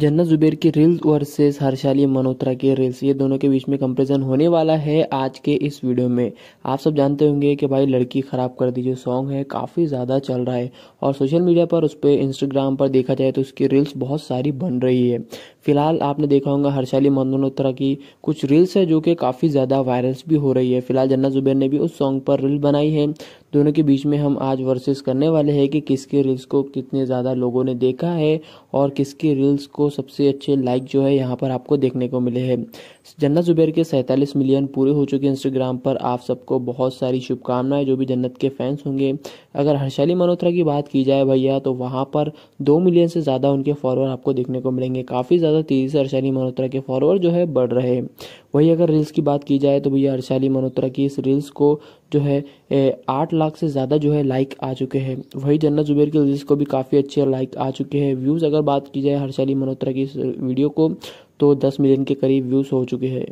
जन्नत जुबेर की reels versus Harshali मनोत्रा की रील्स ये दोनों के बीच में कंपेरिजन होने वाला है आज के इस वीडियो में आप सब जानते होंगे कि भाई लड़की ख़राब कर दी जो सॉन्ग है काफ़ी ज़्यादा चल रहा है और सोशल मीडिया पर उस पर इंस्टाग्राम पर देखा जाए तो उसकी रील्स बहुत सारी बन रही है फिलहाल आपने देखा होगा हर्षाली मंदोनोत्रा की कुछ रील्स है जो कि काफ़ी ज़्यादा वायरल्स भी हो रही है फिलहाल जन्ना जुबैर ने भी उस सॉन्ग पर रील बनाई है दोनों के बीच में हम आज वर्सेस करने वाले हैं कि किसके रील्स को कितने ज़्यादा लोगों ने देखा है और किसके रील्स को सबसे अच्छे लाइक जो है यहाँ पर आपको देखने को मिले हैं जन्नत जुबैर के सैंतालीस मिलियन पूरे हो चुके हैं इंस्टाग्राम पर आप सबको बहुत सारी शुभकामनाएं जो भी जन्नत के फैंस होंगे अगर हर्षाली मल्होत्रा की बात की जाए भैया तो वहाँ पर दो मिलियन से ज़्यादा उनके फॉलोअर आपको देखने को मिलेंगे काफ़ी ज़्यादा तेज़ी से हर्षाली मल्होत्रा के फॉलोअर जो है बढ़ रहे हैं वही अगर रील्स की बात की जाए तो भैया हर्षाली मल्होत्रा की इस रील्स को जो है आठ लाख से ज़्यादा जो है लाइक आ चुके हैं वही जन्नत जुबेर की रील्स को भी काफ़ी अच्छे लाइक आ चुके हैं व्यूज़ अगर बात की जाए हर्षाली मल्होत्रा की इस वीडियो को तो दस मिलियन के करीब व्यूज़ हो चुके हैं